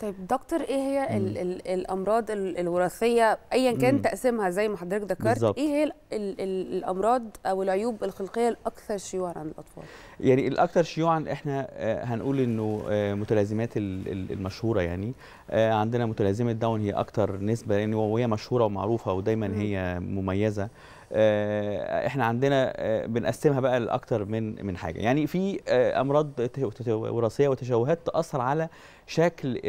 طيب دكتور ايه هي الـ الـ الامراض الوراثيه ايا كان تقسيمها زي ما حضرتك ذكرت ايه هي الامراض او العيوب الخلقيه الاكثر شيوعا عند الاطفال يعني الاكثر شيوعا احنا آه، هنقول انه آه، متلازمات المشهوره يعني آه، عندنا متلازمه داون هي اكثر نسبه لان وهي مشهوره ومعروفه ودايما هي مميزه احنا عندنا بنقسمها بقى لاكثر من من حاجه يعني في امراض وراثيه وتشوهات تاثر على شكل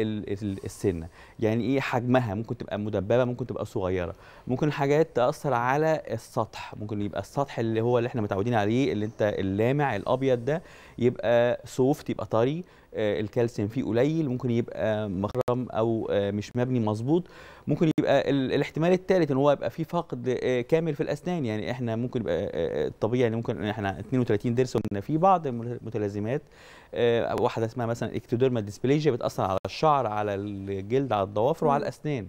السن يعني ايه حجمها ممكن تبقى مدببه ممكن تبقى صغيره ممكن حاجات تاثر على السطح ممكن يبقى السطح اللي هو اللي احنا متعودين عليه اللي انت اللامع الابيض ده يبقى سوفت يبقى طري آه، الكالسيوم فيه قليل ممكن يبقى مخرم او آه، مش مبني مظبوط ممكن يبقى الاحتمال الثالث ان هو يبقى فيه فقد آه، كامل في الاسنان يعني احنا ممكن يبقى الطبيعي يعني ممكن احنا 32 ضرس قلنا في بعض المتلازمات واحده اسمها مثلا اكتوديرما ديسبليجيا بتاثر على الشعر على الجلد على الضوافر وعلى الاسنان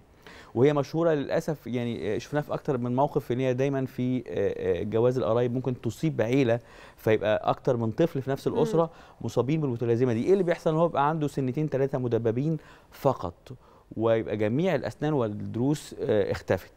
وهي مشهوره للاسف يعني آه، شفناها في اكتر من موقف ان هي دايما في آه، آه، جواز القرايب ممكن تصيب عيله فيبقى اكتر من طفل في نفس الاسره مصابين بالمتلازمه دي ايه اللي بيحصل ان هو بيبقى عنده سنتين ثلاثه مدببين فقط ويبقى جميع الاسنان والدروس اختفت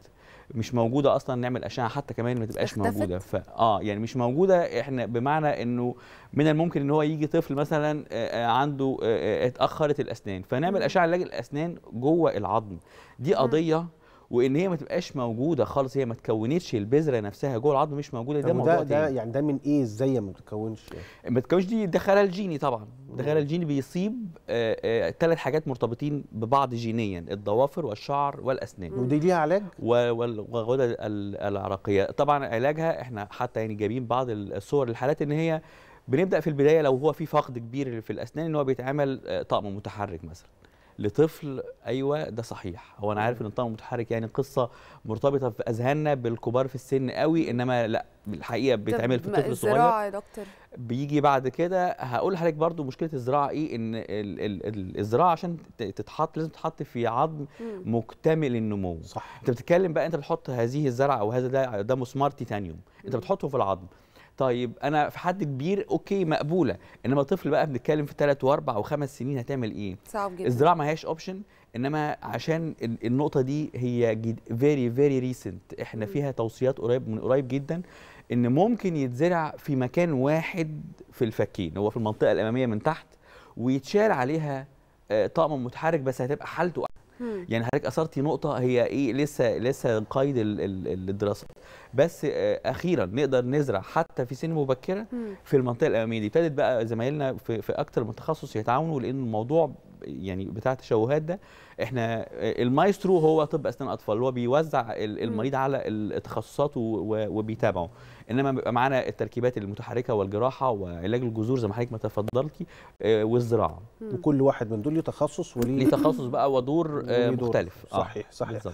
مش موجوده اصلا نعمل اشعه حتى كمان ما تبقاش موجوده ف... اه يعني مش موجوده احنا بمعنى انه من الممكن ان هو يجي طفل مثلا آه، آه، عنده آه، اتاخرت الاسنان فنعمل اشعه علاج الاسنان جوه العظم دي قضيه وان هي ما تبقاش موجوده خالص هي ما تكونتش البذره نفسها جوه العظم مش موجوده ده موضوع ده, ده يعني ده من ايه ازاي ما بتتكونش يعني. ما بتتكونش دي ده خلل جيني طبعا ده خلل جيني بيصيب ثلاث آه، آه، حاجات مرتبطين ببعض جينيا الضوافر والشعر والاسنان ودي ليها علاج والغده العراقيه طبعا علاجها احنا حتى يعني جايبين بعض الصور الحالات ان هي بنبدا في البدايه لو هو في فقد كبير في الاسنان ان هو بيتعمل آه، طقم متحرك مثلا لطفل ايوه ده صحيح هو انا عارف ان الطعم المتحرك يعني قصه مرتبطه في اذهاننا بالكبار في السن قوي انما لا الحقيقه بيتعمل في الطفل الصغير الزراعه يا دكتور بيجي بعد كده هقول لحضرتك برضو مشكله الزراعه ايه ان الزراعه عشان تتحط لازم تتحط في عظم مكتمل النمو صح انت بتتكلم بقى انت بتحط هذه الزرعه او هذا ده, ده مسمار تيتانيوم انت بتحطه في العظم طيب انا في حد كبير اوكي مقبوله انما طفل بقى بنتكلم في ثلاث واربع وخمس سنين هتعمل ايه صعب جدا الزراعه ما هياش اوبشن انما عشان النقطه دي هي فيري فيري ريسنت احنا فيها توصيات قريب من قريب جدا ان ممكن يتزرع في مكان واحد في الفكين هو في المنطقه الاماميه من تحت ويتشال عليها آه، طقم متحرك بس هتبقى حالته يعني حضرتك اثرتي نقطه هي ايه لسه لسه قيد الدراسه بس آه، اخيرا نقدر نزرع حتى في سن مبكره في المنطقه الاماميه دي ابتدت بقى زمايلنا في, في اكتر من تخصص يتعاونوا لان الموضوع يعني بتاع التشوهات ده احنا آه، المايسترو هو طب اسنان اطفال هو بيوزع المريض على التخصصات وبيتابعه انما بيبقى معانا التركيبات المتحركه والجراحه وعلاج الجذور زي ما حضرتك ما تفضلتي آه، والزراعه وكل واحد من دول ليه تخصص وليه ليه تخصص بقى ودور مختلف صحيح صحيح بالزبط.